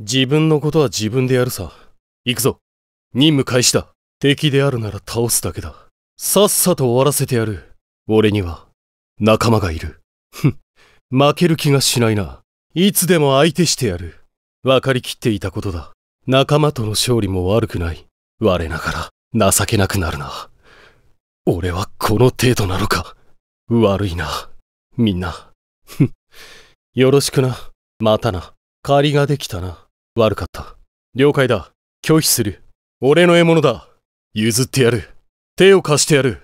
自分のことは自分でやるさ。行くぞ。任務開始だ。敵であるなら倒すだけだ。さっさと終わらせてやる。俺には、仲間がいる。ふん、負ける気がしないな。いつでも相手してやる。分かりきっていたことだ。仲間との勝利も悪くない。我ながら、情けなくなるな。俺はこの程度なのか。悪いな。みんな。ふん、よろしくな。またな。借りができたな。悪かった。了解だ。拒否する。俺の獲物だ。譲ってやる。手を貸してやる。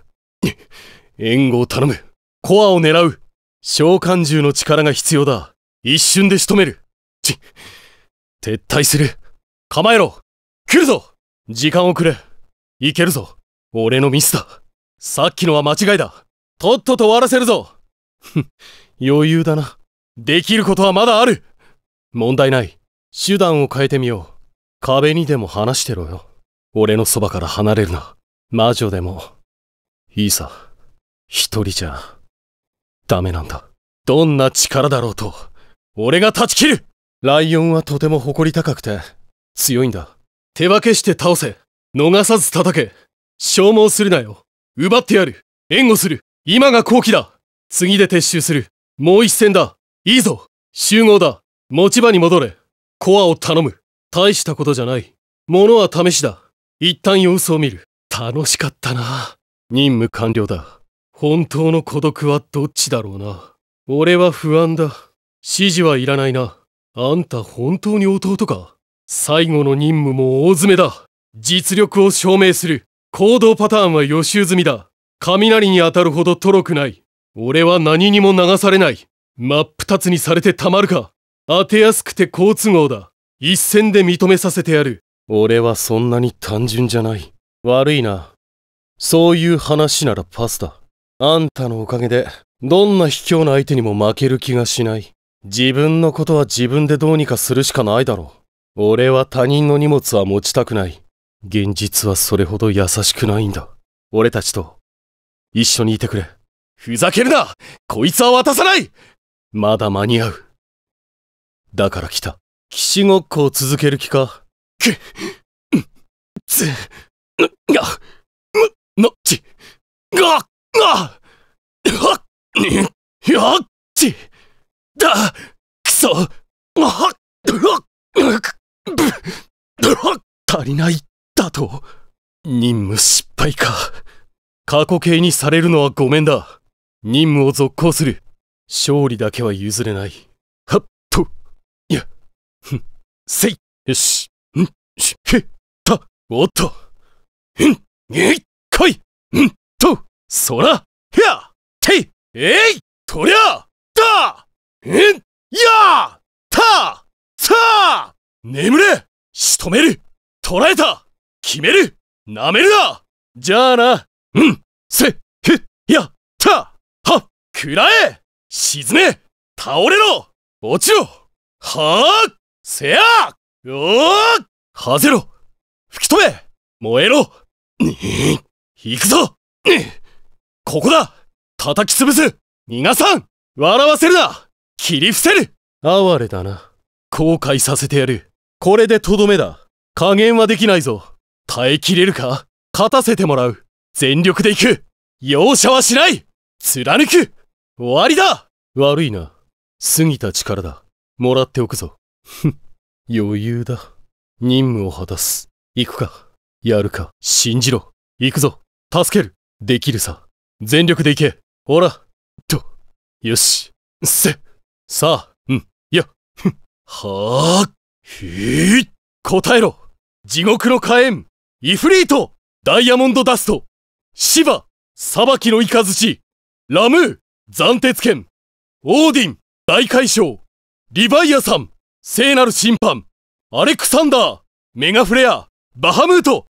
援護を頼む。コアを狙う。召喚獣の力が必要だ。一瞬で仕留める。ち、撤退する。構えろ。来るぞ時間をくれ。いけるぞ。俺のミスだ。さっきのは間違いだ。とっとと終わらせるぞ。ふ余裕だな。できることはまだある。問題ない。手段を変えてみよう。壁にでも話してろよ。俺のそばから離れるな。魔女でも。いいさ。一人じゃ、ダメなんだ。どんな力だろうと、俺が断ち切るライオンはとても誇り高くて、強いんだ。手分けして倒せ。逃さず叩け。消耗するなよ。奪ってやる。援護する。今が好機だ。次で撤収する。もう一戦だ。いいぞ。集合だ。持ち場に戻れ。コアを頼む。大したことじゃない。ものは試しだ。一旦様子を見る。楽しかったな。任務完了だ。本当の孤独はどっちだろうな。俺は不安だ。指示はいらないな。あんた本当に弟か最後の任務も大詰めだ。実力を証明する。行動パターンは予習済みだ。雷に当たるほどとろくない。俺は何にも流されない。真っ二つにされてたまるか。当てやすくて好都合だ。一戦で認めさせてやる。俺はそんなに単純じゃない。悪いな。そういう話ならパスだ。あんたのおかげで、どんな卑怯な相手にも負ける気がしない。自分のことは自分でどうにかするしかないだろう。俺は他人の荷物は持ちたくない。現実はそれほど優しくないんだ。俺たちと、一緒にいてくれ。ふざけるなこいつは渡さないまだ間に合う。だから来た。騎士ごっこを続ける気かく、つ、が、む、のち、が、が、は、に、や、ち、だ、くそ、は、は、ぶ、は、足りない、だと、任務失敗か。過去形にされるのはごめんだ。任務を続行する。勝利だけは譲れない。せいよしんしへたおっとんえいいんとそらへやていえいとりゃだんやたさ眠れ仕留める捕らえた決めるなめるなじゃあなんせへやたはくらえ沈め倒れろ落ちろはあせやよーはぜろ吹き飛べ燃えろ行くぞここだ叩き潰す逃がさん笑わせるな切り伏せる哀れだな。後悔させてやる。これでとどめだ。加減はできないぞ。耐えきれるか勝たせてもらう。全力で行く容赦はしない貫く終わりだ悪いな。過ぎた力だ。もらっておくぞ。余裕だ。任務を果たす。行くか。やるか。信じろ。行くぞ。助ける。できるさ。全力で行け。ほら。と。よし。せ。さあ。うん。や。ふん。はあ。ひい。答えろ。地獄の火炎。イフリート。ダイヤモンドダスト。シバ。裁きの雷。ラムー。斬鉄剣。オーディン。大海将。リヴァイアさん。聖なる審判アレクサンダーメガフレアバハムート